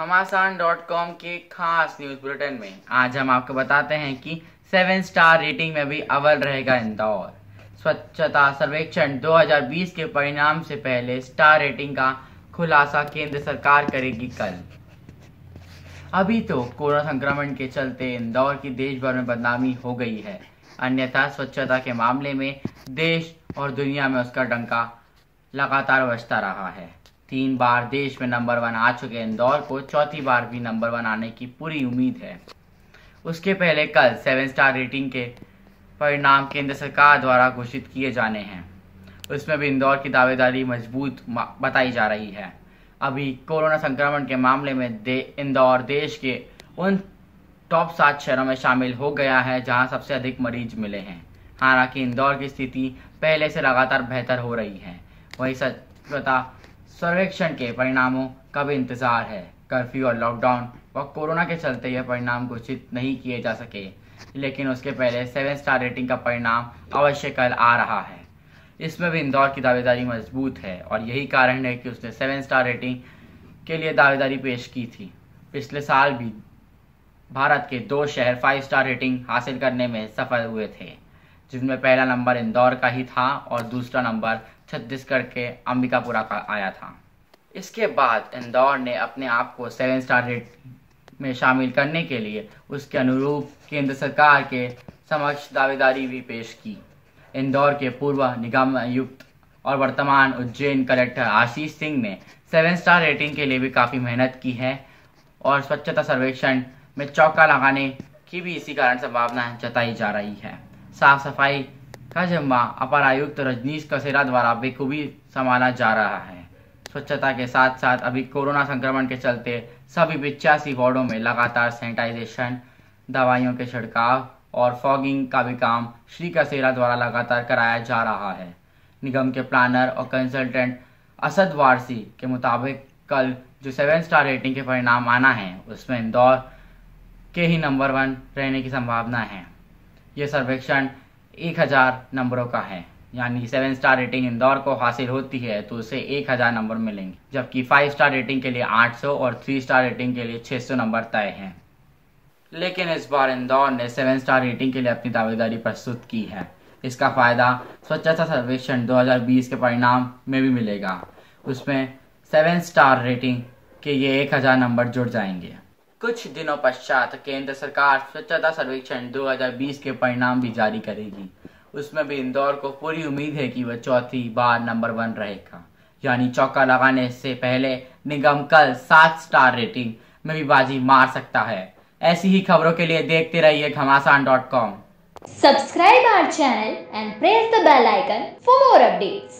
घमासान dot com के खास न्यूज बुलेटिन में आज हम आपको बताते हैं कि सेवन स्टार रेटिंग में भी अव्वल रहेगा इंदौर स्वच्छता सर्वेक्षण 2020 के परिणाम से पहले स्टार रेटिंग का खुलासा केंद्र सरकार करेगी कल अभी तो कोरोना संक्रमण के चलते इंदौर की देश भर में बदनामी हो गई है अन्यथा स्वच्छता के मामले में देश और दुनिया में उसका डंका लगातार बचता रहा है तीन बार देश में नंबर वन आ चुके इंदौर को चौथी बार भी नंबर वन आने की पूरी उम्मीद है उसके पहले कल सेवन स्टार रेटिंग के परिणाम केंद्र सरकार द्वारा घोषित किए जाने हैं उसमें भी इंदौर की दावेदारी मजबूत बताई जा रही है अभी कोरोना संक्रमण के मामले में दे, इंदौर देश के उन टॉप सात शहरों में शामिल हो गया है जहां सबसे अधिक मरीज मिले हैं हालांकि इंदौर की स्थिति पहले से लगातार बेहतर हो रही है वही सच सर्वेक्षण के परिणामों का भी इंतजार है कर्फ्यू और लॉकडाउन व कोरोना के चलते यह परिणाम घोषित नहीं किए जा सके लेकिन उसके पहले सेवन स्टार रेटिंग का परिणाम अवश्य कल आ रहा है इसमें भी इंदौर की दावेदारी मजबूत है और यही कारण है कि उसने सेवन स्टार रेटिंग के लिए दावेदारी पेश की थी पिछले साल भी भारत के दो शहर फाइव स्टार रेटिंग हासिल करने में सफल हुए थे जिसमें पहला नंबर इंदौर का ही था और दूसरा नंबर छत्तीसगढ़ के अंबिकापुरा का आया था इसके बाद इंदौर ने अपने आप को सेवन स्टार रेट में शामिल करने के लिए उसके अनुरूप केंद्र सरकार के समक्ष दावेदारी भी पेश की इंदौर के पूर्व निगम आयुक्त और वर्तमान उज्जैन कलेक्टर आशीष सिंह ने सेवन स्टार रेटिंग के लिए भी काफ़ी मेहनत की है और स्वच्छता सर्वेक्षण में चौका लगाने की भी इसी कारण संभावना जताई जा रही है साफ सफाई का जिम्मा अपर आयुक्त रजनीश कसेरा द्वारा बेखूबी संभाला जा रहा है स्वच्छता के साथ साथ अभी कोरोना संक्रमण के चलते सभी पिचासी वार्डो में लगातार सैनिटाइजेशन दवाइयों के छिड़काव और फॉगिंग का भी काम श्री कसेरा द्वारा लगातार कराया जा रहा है निगम के प्लानर और कंसल्टेंट असद वारसी के मुताबिक कल जो सेवन स्टार रेटिंग के परिणाम आना है उसमें इंदौर के ही नंबर वन रहने की संभावना है ये सर्वेक्षण 1000 नंबरों का है यानी सेवन स्टार रेटिंग इंदौर को हासिल होती है तो उसे 1000 नंबर मिलेंगे जबकि फाइव स्टार रेटिंग के लिए 800 और थ्री स्टार रेटिंग के लिए 600 नंबर तय हैं लेकिन इस बार इंदौर ने सेवन स्टार रेटिंग के लिए अपनी दावेदारी प्रस्तुत की है इसका फायदा स्वच्छता सर्वेक्षण 2020 के परिणाम में भी मिलेगा उसमें सेवन स्टार रेटिंग के ये 1000 नंबर जुड़ जाएंगे कुछ दिनों पश्चात केंद्र सरकार स्वच्छता सर्वेक्षण 2020 के परिणाम भी जारी करेगी उसमें भी इंदौर को पूरी उम्मीद है कि वह चौथी बार नंबर वन रहेगा यानी चौका लगाने से पहले निगम कल सात स्टार रेटिंग में भी बाजी मार सकता है ऐसी ही खबरों के लिए देखते रहिए Ghamasan dot com subscribe our channel and press the bell icon for more updates